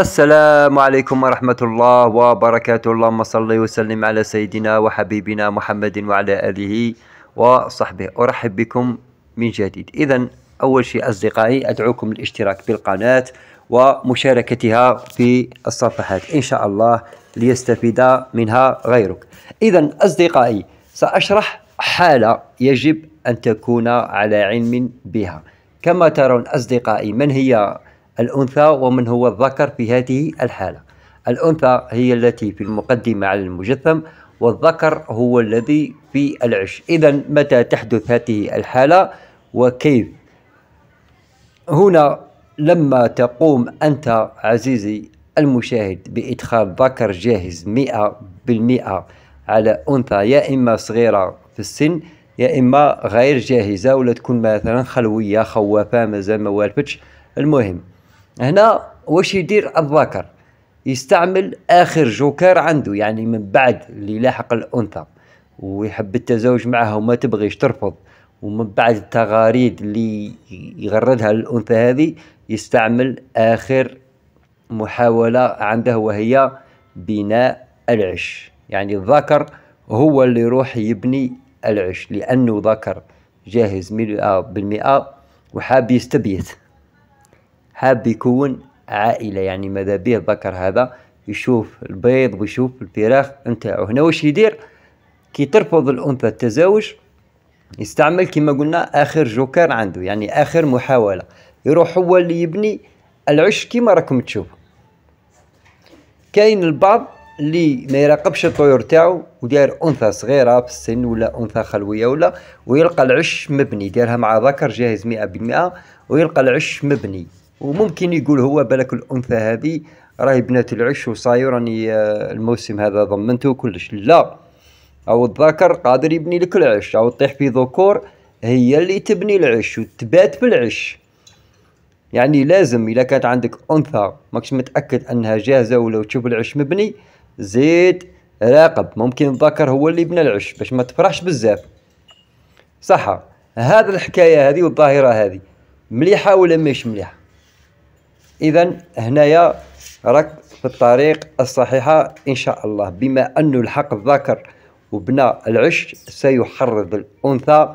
السلام عليكم ورحمة الله وبركاته اللهم صل وسلم على سيدنا وحبيبنا محمد وعلى آله وصحبه أرحب بكم من جديد إذا أول شيء أصدقائي أدعوكم للاشتراك بالقناة ومشاركتها في الصفحات إن شاء الله ليستفيد منها غيرك إذا أصدقائي سأشرح حالة يجب أن تكون على علم بها كما ترون أصدقائي من هي الأنثى ومن هو الذكر في هذه الحالة الأنثى هي التي في المقدمة على المجسم والذكر هو الذي في العش إذا متى تحدث هذه الحالة وكيف هنا لما تقوم أنت عزيزي المشاهد بإدخال ذكر جاهز مئة بالمئة على أنثى يا إما صغيرة في السن يا إما غير جاهزة ولا تكون مثلا خلوية خوافة مازال ما والفتش المهم هنا واش يدير الذكر يستعمل اخر جوكر عنده يعني من بعد اللي لاحق الانثى ويحب التزاوج معها وما تبغيش ترفض ومن بعد التغاريد اللي يغردها الانثى هذه يستعمل اخر محاوله عنده وهي بناء العش يعني الذكر هو اللي يروح يبني العش لانه ذكر جاهز 100% وحاب يستبيت حاب يكون عائلة يعني ماذا به الذكر هذا يشوف البيض ويشوف الفراخ نتاعو هنا واش يدير كي ترفض الأنثى التزاوج يستعمل كما قلنا آخر جوكر عنده يعني آخر محاولة يروح هو اللي يبني العش كما راكم تشوف كاين البعض اللي ما يراقبش الطيور تاعو ودير انثى صغيره في السن ولا انثى خلويه ولا ويلقى العش مبني دارها مع ذكر جاهز مئة بالمئة ويلقى العش مبني وممكن يقول هو بالك الانثى هذه راهي بنات العش وصاير راني آه، الموسم هذا ضمنته كلش لا او الذكر قادر يبني لك العش او تطيح في ذكور هي اللي تبني العش وتبات بالعش يعني لازم اذا كانت عندك انثى ماكش متاكد انها جاهزه ولا تشوف العش مبني زيد راقب ممكن الذكر هو اللي بنى العش باش ما تفرحش بزاف صح هذا الحكايه هذه والظاهره هذه مليحه ولا مش مليحه اذا هنايا راك في الطريق الصحيحه ان شاء الله بما ان الحق الذكر وبناء العش سيحرض الانثى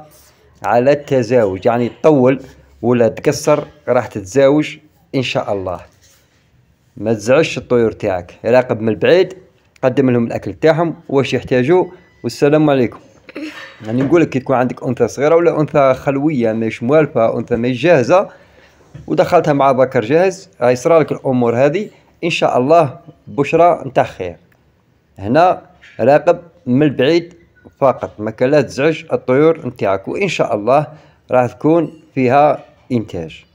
على التزاوج يعني تطول ولا تقصر راح تتزاوج ان شاء الله ما تزعش الطيور تاعك راقب من البعيد قدم لهم الاكل تاعهم واش يحتاجوا والسلام عليكم يعني نقول لك كي تكون عندك انثى صغيره ولا انثى خلويه ماهيش موالفه انثى ماهيش جاهزه ودخلتها مع بكر جاهز آه، يصرى لك الامور هذه ان شاء الله بشرى نتاع خير هنا راقب من البعيد فقط ما كان لا تزعج الطيور نتاعك وان شاء الله راح تكون فيها انتاج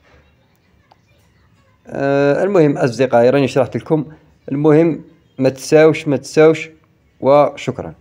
أه المهم اصدقائي راني شرحت لكم المهم ما تساوش ما تساوش وشكرا